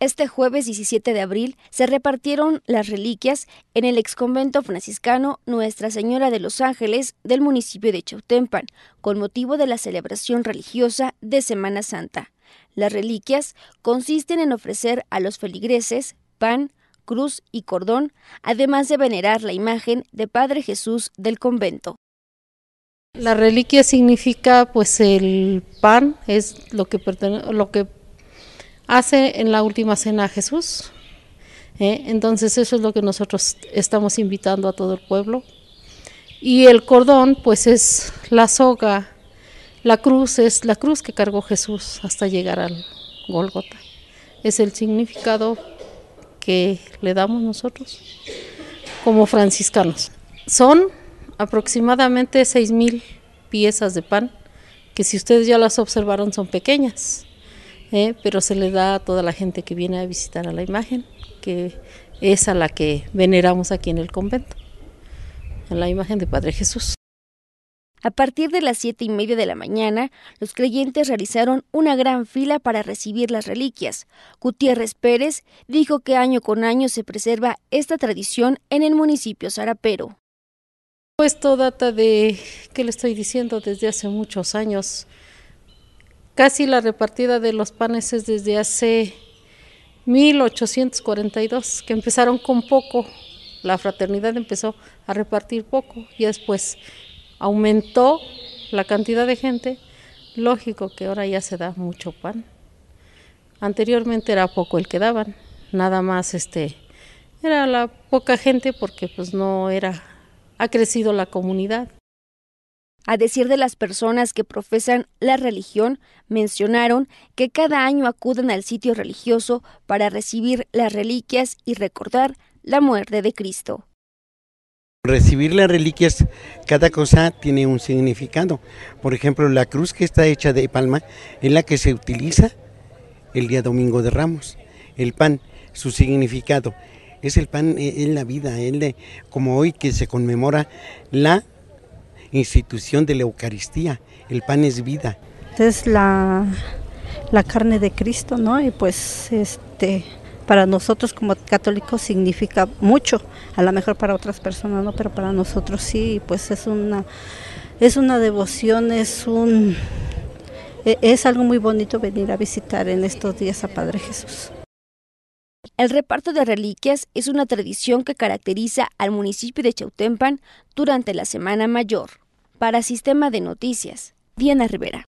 Este jueves 17 de abril se repartieron las reliquias en el exconvento franciscano Nuestra Señora de los Ángeles del municipio de Chautempan, con motivo de la celebración religiosa de Semana Santa. Las reliquias consisten en ofrecer a los feligreses pan, cruz y cordón, además de venerar la imagen de Padre Jesús del convento. La reliquia significa pues el pan, es lo que, lo que hace en la última cena Jesús. ¿eh? Entonces eso es lo que nosotros estamos invitando a todo el pueblo. Y el cordón pues es la soga, la cruz es la cruz que cargó Jesús hasta llegar al Gólgota. Es el significado que le damos nosotros como franciscanos. Son aproximadamente 6.000 piezas de pan, que si ustedes ya las observaron son pequeñas ¿eh? pero se le da a toda la gente que viene a visitar a la imagen, que es a la que veneramos aquí en el convento, en la imagen de Padre Jesús. A partir de las siete y media de la mañana, los creyentes realizaron una gran fila para recibir las reliquias. Gutiérrez Pérez dijo que año con año se preserva esta tradición en el municipio zarapero. Esto pues data de, ¿qué le estoy diciendo? Desde hace muchos años. Casi la repartida de los panes es desde hace 1842, que empezaron con poco. La fraternidad empezó a repartir poco y después aumentó la cantidad de gente. Lógico que ahora ya se da mucho pan. Anteriormente era poco el que daban, nada más este era la poca gente porque pues no era ha crecido la comunidad. A decir de las personas que profesan la religión, mencionaron que cada año acuden al sitio religioso para recibir las reliquias y recordar la muerte de Cristo. Recibir las reliquias, cada cosa tiene un significado. Por ejemplo, la cruz que está hecha de palma es la que se utiliza el día domingo de Ramos. El pan, su significado, es el pan en la vida, de como hoy que se conmemora la institución de la Eucaristía. El pan es vida. Es la, carne de Cristo, ¿no? Y pues este para nosotros como católicos significa mucho, a lo mejor para otras personas no, pero para nosotros sí, pues es una es una devoción, es un e, es algo muy bonito venir a visitar en estos días a Padre Jesús. El reparto de reliquias es una tradición que caracteriza al municipio de Chautempan durante la Semana Mayor. Para Sistema de Noticias, Diana Rivera.